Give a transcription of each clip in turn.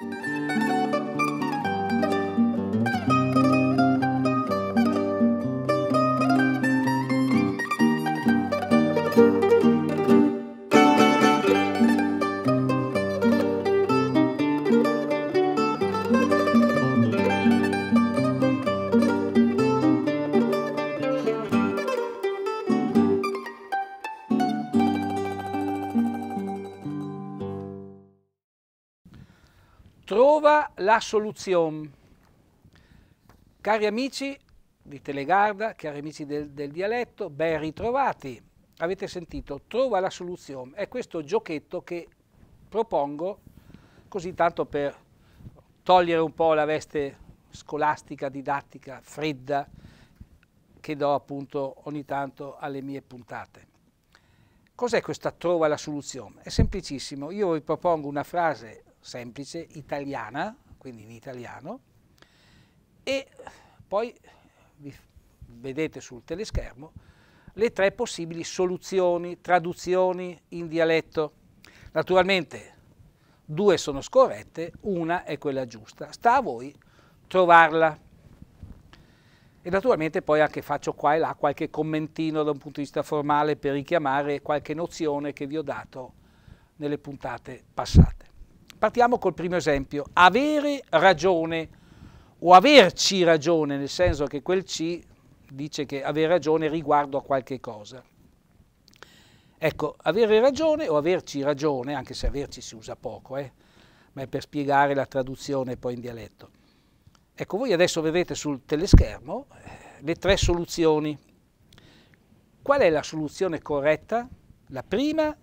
Thank you. Trova la soluzione. Cari amici di Telegarda, cari amici del, del dialetto, ben ritrovati. Avete sentito, trova la soluzione. È questo giochetto che propongo, così tanto per togliere un po' la veste scolastica, didattica, fredda, che do appunto ogni tanto alle mie puntate. Cos'è questa trova la soluzione? È semplicissimo, io vi propongo una frase semplice, italiana, quindi in italiano, e poi vedete sul teleschermo le tre possibili soluzioni, traduzioni in dialetto. Naturalmente due sono scorrette, una è quella giusta, sta a voi trovarla. E naturalmente poi anche faccio qua e là qualche commentino da un punto di vista formale per richiamare qualche nozione che vi ho dato nelle puntate passate. Partiamo col primo esempio. Avere ragione o averci ragione, nel senso che quel ci dice che avere ragione riguardo a qualche cosa. Ecco, avere ragione o averci ragione, anche se averci si usa poco, eh, ma è per spiegare la traduzione poi in dialetto. Ecco, voi adesso vedete sul teleschermo eh, le tre soluzioni. Qual è la soluzione corretta? La prima,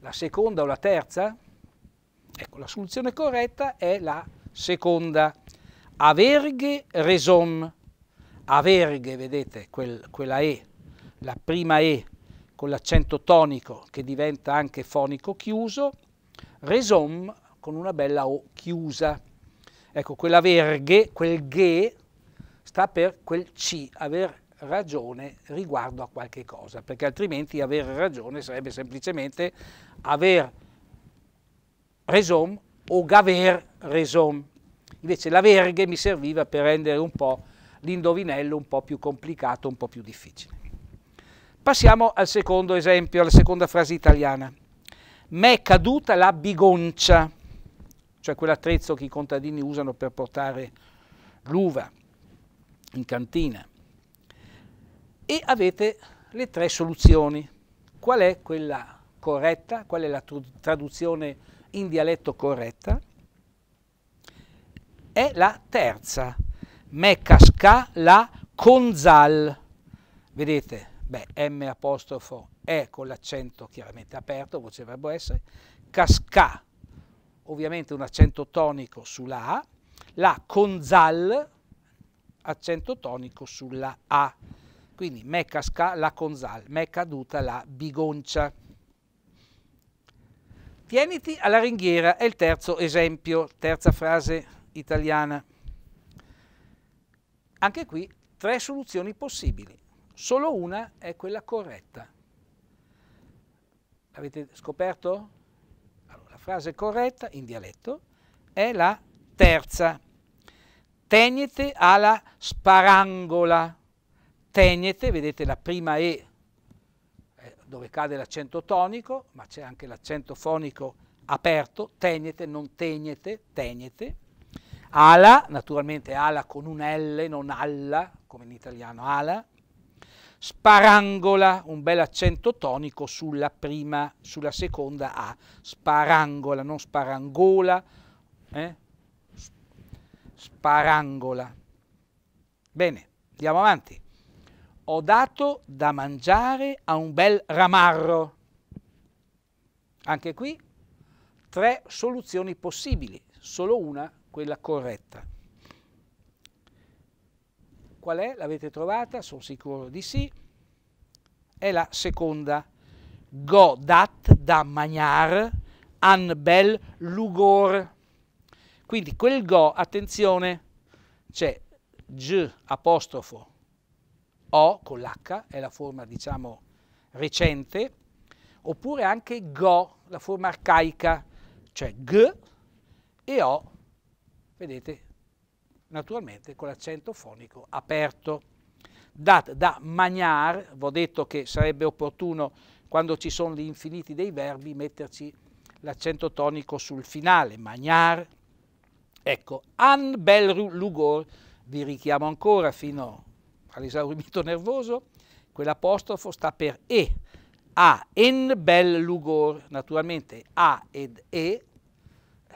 la seconda o la terza? Ecco, la soluzione corretta è la seconda. Averghe reson. Averghe, vedete, quel, quella E, la prima E con l'accento tonico che diventa anche fonico chiuso, reson con una bella O chiusa. Ecco, quella verghe, quel ghe, sta per quel C, aver ragione riguardo a qualche cosa, perché altrimenti aver ragione sarebbe semplicemente aver resom o gaver resom. Invece la verghe mi serviva per rendere un po' l'indovinello un po' più complicato, un po' più difficile. Passiamo al secondo esempio, alla seconda frase italiana. Mè caduta la bigoncia, cioè quell'attrezzo che i contadini usano per portare l'uva in cantina. E avete le tre soluzioni. Qual è quella corretta? Qual è la traduzione corretta? in dialetto corretta è la terza, me casca la conzal. Vedete, beh, M apostrofo E con l'accento chiaramente aperto, voce verbo essere, casca, ovviamente un accento tonico sulla A, la conzal, accento tonico sulla A. Quindi me casca la conzal, me caduta la bigoncia. Tieniti alla ringhiera è il terzo esempio, terza frase italiana. Anche qui tre soluzioni possibili, solo una è quella corretta. Avete scoperto? Allora, la frase corretta in dialetto è la terza. Tenete alla sparangola. Tenete, vedete la prima E dove cade l'accento tonico, ma c'è anche l'accento fonico aperto, tegnete, non tegnete, tegnete. Ala, naturalmente ala con un L, non alla, come in italiano ala. Sparangola, un bel accento tonico sulla prima, sulla seconda A. Sparangola, non sparangola, eh? sparangola. Bene, andiamo avanti ho dato da mangiare a un bel ramarro. Anche qui tre soluzioni possibili, solo una, quella corretta. Qual è? L'avete trovata? Sono sicuro di sì. È la seconda. Godat da magnar an bel lugor. Quindi quel go, attenzione, c'è g apostrofo o con l'H, è la forma diciamo recente, oppure anche Go, la forma arcaica, cioè G e O, vedete, naturalmente con l'accento fonico aperto. Dat da magnar, vi ho detto che sarebbe opportuno quando ci sono gli infiniti dei verbi metterci l'accento tonico sul finale, magnar. Ecco, an bel lugor, vi richiamo ancora fino all'esaurimento nervoso, quell'apostrofo sta per E, A, en bel lugor, naturalmente A ed E,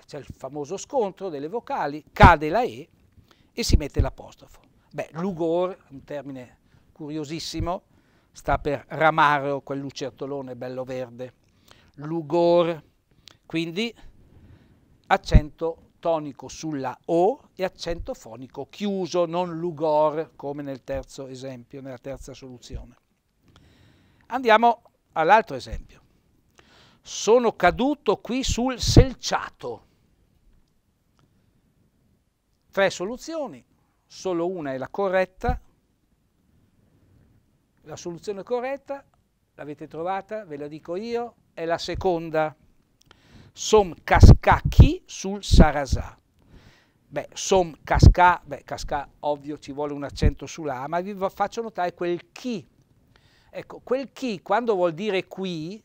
c'è il famoso scontro delle vocali, cade la E e si mette l'apostrofo. Beh, lugor, un termine curiosissimo, sta per ramarro, quel lucertolone bello verde. Lugor, quindi accento tonico sulla O e accento fonico chiuso, non lugor come nel terzo esempio, nella terza soluzione. Andiamo all'altro esempio. Sono caduto qui sul selciato. Tre soluzioni, solo una è la corretta. La soluzione corretta, l'avete trovata, ve la dico io, è la seconda. Som casca chi sul Sarasà. Beh, som casca, beh, casca, ovvio ci vuole un accento sulla ma vi faccio notare quel chi. Ecco, quel chi quando vuol dire qui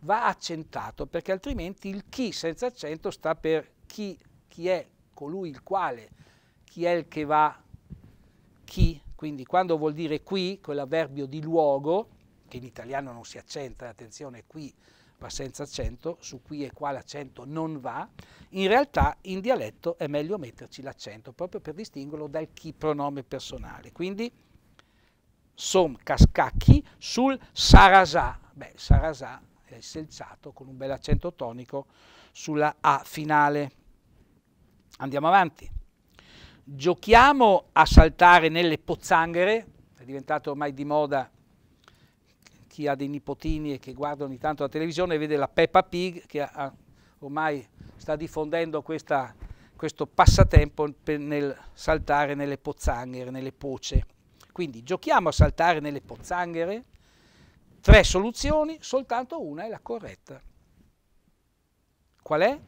va accentato, perché altrimenti il chi senza accento sta per chi, chi è colui il quale, chi è il che va, chi. Quindi quando vuol dire qui, quell'avverbio di luogo, che in italiano non si accenta, attenzione, qui Europa senza accento, su qui e qua l'accento non va, in realtà in dialetto è meglio metterci l'accento proprio per distinguerlo dal chi pronome personale. Quindi som cascacchi sul sarasà. Beh, sarasà è selciato con un bel accento tonico sulla A finale. Andiamo avanti. Giochiamo a saltare nelle pozzanghere, è diventato ormai di moda chi ha dei nipotini e che guarda ogni tanto la televisione vede la Peppa Pig che ha, ormai sta diffondendo questa, questo passatempo nel saltare nelle pozzanghere, nelle poce. Quindi giochiamo a saltare nelle pozzanghere, tre soluzioni, soltanto una è la corretta. Qual è?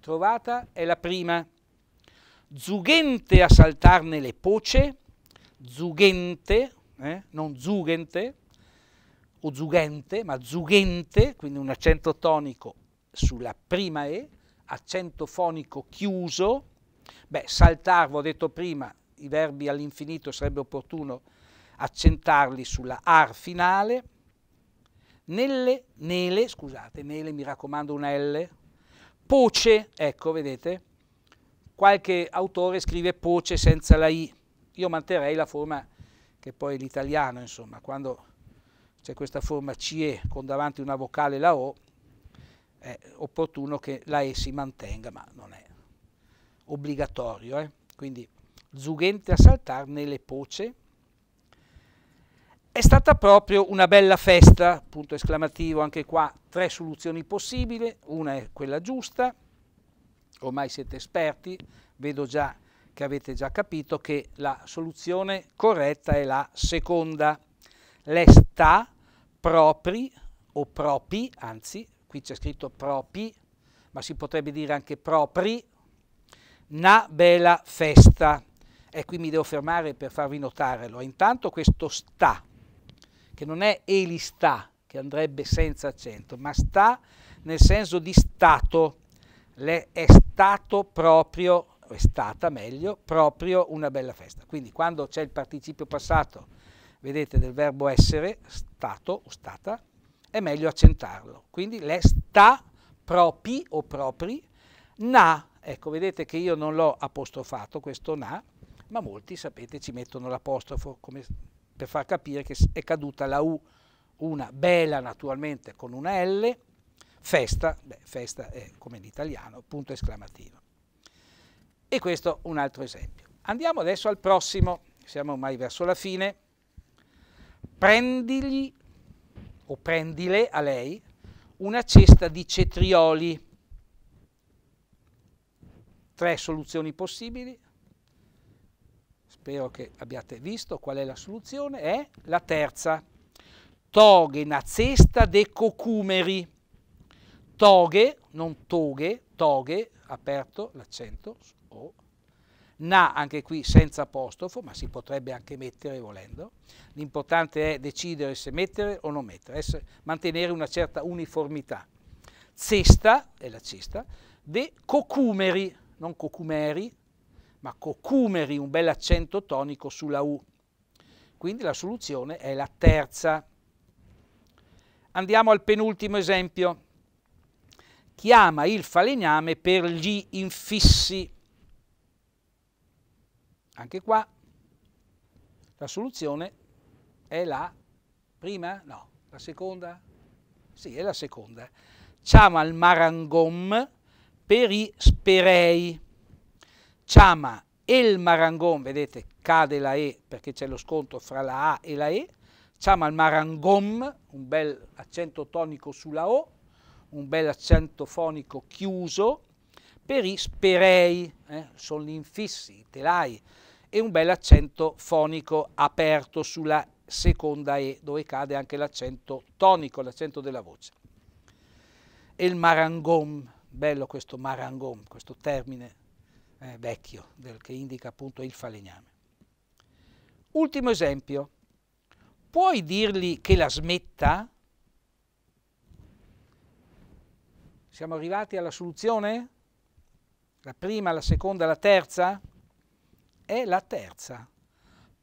Trovata è la prima. Zughente a saltar nelle poce, zughente, eh, non zugente, o zughente, ma zughente, quindi un accento tonico sulla prima E, accento fonico chiuso. Beh, saltarvo, ho detto prima, i verbi all'infinito sarebbe opportuno accentarli sulla AR finale. Nelle, nele, scusate, nele mi raccomando una L. Poce, ecco, vedete, qualche autore scrive poce senza la I. Io manterrei la forma che poi l'italiano, insomma, quando c'è questa forma CE con davanti una vocale la O, è opportuno che la E si mantenga, ma non è obbligatorio. Eh? Quindi zughente a saltarne le poce. È stata proprio una bella festa, punto esclamativo, anche qua tre soluzioni possibili, una è quella giusta, ormai siete esperti, vedo già che avete già capito che la soluzione corretta è la seconda. L'està propri o propi, anzi, qui c'è scritto propi, ma si potrebbe dire anche propri, una bella festa. E qui mi devo fermare per farvi notarlo. Intanto questo sta, che non è eli sta, che andrebbe senza accento, ma sta nel senso di stato, Le è stato proprio, è stata meglio, proprio una bella festa. Quindi quando c'è il participio passato vedete, del verbo essere, stato o stata, è meglio accentarlo. Quindi le sta propri o propri, na, ecco vedete che io non l'ho apostrofato questo na, ma molti sapete ci mettono l'apostrofo per far capire che è caduta la U, una bella naturalmente con una L, festa, beh, festa è come in italiano, punto esclamativo. E questo un altro esempio. Andiamo adesso al prossimo, siamo ormai verso la fine prendigli o prendile a lei una cesta di cetrioli. Tre soluzioni possibili. Spero che abbiate visto qual è la soluzione. È la terza. Toghe na cesta de cocumeri. Toghe, non toghe, toghe, aperto l'accento, o na anche qui senza apostrofo, ma si potrebbe anche mettere volendo. L'importante è decidere se mettere o non mettere, essere, mantenere una certa uniformità. Cesta, è la cesta, de cocumeri, non cocumeri, ma cocumeri, un bel accento tonico sulla U. Quindi la soluzione è la terza. Andiamo al penultimo esempio. Chiama il falegname per gli infissi. Anche qua la soluzione è la prima? No, la seconda? Sì, è la seconda. Chama al marangom per i sperei. Chama il marangom, vedete, cade la E perché c'è lo scontro fra la A e la E. Chama al marangom, un bel accento tonico sulla O, un bel accento fonico chiuso. Per i sperei, eh, sono gli infissi, i telai, e un bel accento fonico aperto sulla seconda E, dove cade anche l'accento tonico, l'accento della voce. E il marangom, bello questo marangom, questo termine eh, vecchio del, che indica appunto il falegname. Ultimo esempio, puoi dirgli che la smetta? Siamo arrivati alla soluzione? La prima, la seconda, la terza? è la terza.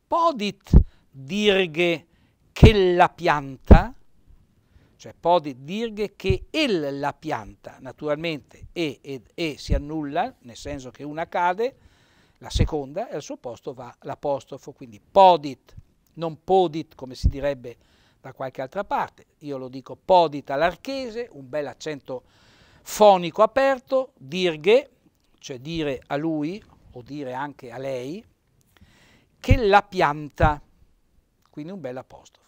Podit dirge che la pianta, cioè podit dirge che el la pianta, naturalmente e ed e si annulla, nel senso che una cade, la seconda e al suo posto va l'apostrofo, quindi podit, non podit come si direbbe da qualche altra parte, io lo dico podit all'archese, un bel accento fonico aperto, dirge, cioè dire a lui, o dire anche a lei, che la pianta, quindi un bel apostrofo.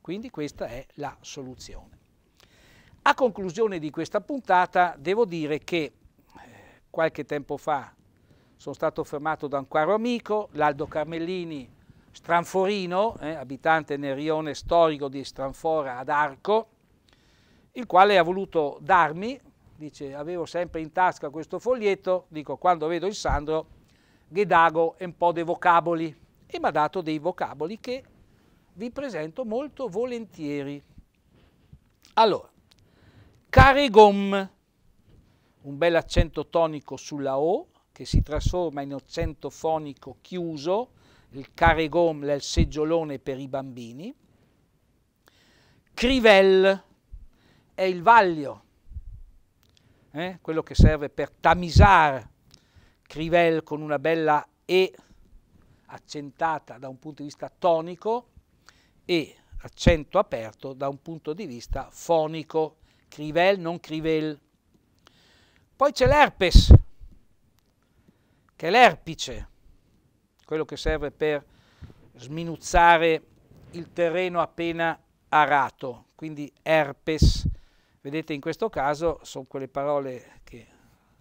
Quindi questa è la soluzione. A conclusione di questa puntata devo dire che eh, qualche tempo fa sono stato fermato da un caro amico, l'Aldo Carmellini Stranforino, eh, abitante nel rione storico di Stranfora ad Arco, il quale ha voluto darmi, dice avevo sempre in tasca questo foglietto, dico quando vedo il Sandro Ghedago e un po' dei vocaboli e mi ha dato dei vocaboli che vi presento molto volentieri. Allora, caregom, un bel accento tonico sulla O che si trasforma in accento fonico chiuso, il caregom è il seggiolone per i bambini. Crivel è il vaglio, eh? quello che serve per tamisare Crivel con una bella E accentata da un punto di vista tonico e accento aperto da un punto di vista fonico, Crivel non Crivel. Poi c'è l'herpes, che è l'erpice, quello che serve per sminuzzare il terreno appena arato, quindi herpes. Vedete in questo caso sono quelle parole che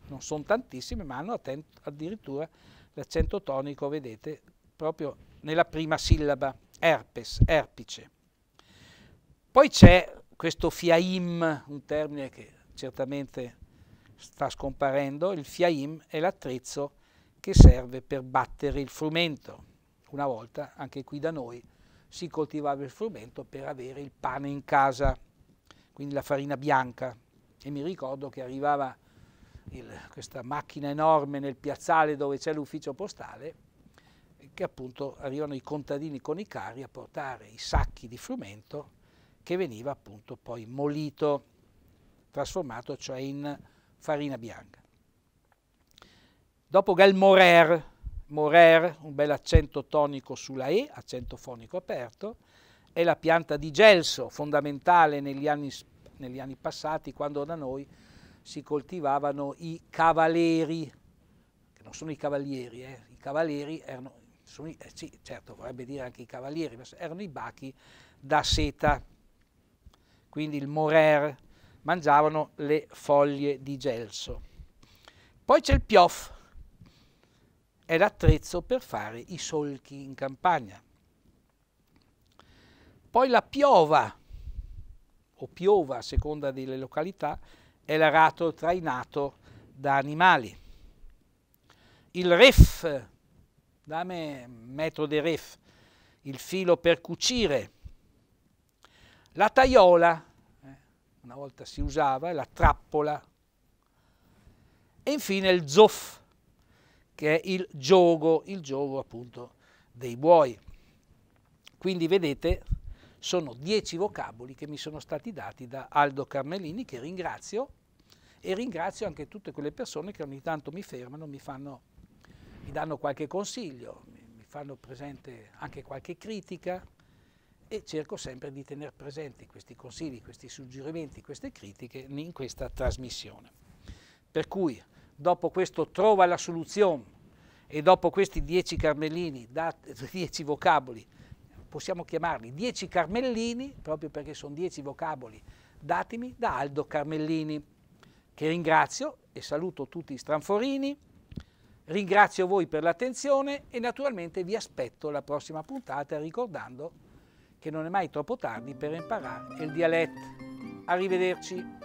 non sono tantissime, ma hanno addirittura l'accento tonico, vedete, proprio nella prima sillaba, herpes, erpice. Poi c'è questo fiaim, un termine che certamente sta scomparendo, il fiaim è l'attrezzo che serve per battere il frumento. Una volta, anche qui da noi, si coltivava il frumento per avere il pane in casa, quindi la farina bianca. E mi ricordo che arrivava il, questa macchina enorme nel piazzale dove c'è l'ufficio postale, che appunto arrivano i contadini con i carri a portare i sacchi di frumento che veniva appunto poi molito, trasformato cioè in farina bianca. Dopo Gal Galmorer, Morer, un bel accento tonico sulla E, accento fonico aperto, è la pianta di gelso, fondamentale negli anni, negli anni passati, quando da noi si coltivavano i cavalieri, che non sono i cavalieri, eh, i cavalieri erano, sono, eh, sì, certo vorrebbe dire anche i cavalieri, ma erano i bachi da seta, quindi il morer, mangiavano le foglie di gelso. Poi c'è il pioff, è l'attrezzo per fare i solchi in campagna. Poi la piova, o piova a seconda delle località, è l'aratro trainato da animali. Il ref, dame metro di ref, il filo per cucire. La taiola, eh, una volta si usava, la trappola. E infine il zoff, che è il giogo, il gioco appunto dei buoi. Quindi vedete sono dieci vocaboli che mi sono stati dati da Aldo Carmelini, che ringrazio, e ringrazio anche tutte quelle persone che ogni tanto mi fermano, mi, fanno, mi danno qualche consiglio, mi fanno presente anche qualche critica e cerco sempre di tenere presenti questi consigli, questi suggerimenti, queste critiche in questa trasmissione. Per cui dopo questo trova la soluzione e dopo questi dieci carmelini, dieci vocaboli possiamo chiamarli dieci Carmellini, proprio perché sono dieci vocaboli datimi da Aldo Carmellini, che ringrazio e saluto tutti i stranforini, ringrazio voi per l'attenzione e naturalmente vi aspetto la prossima puntata ricordando che non è mai troppo tardi per imparare il dialetto. Arrivederci.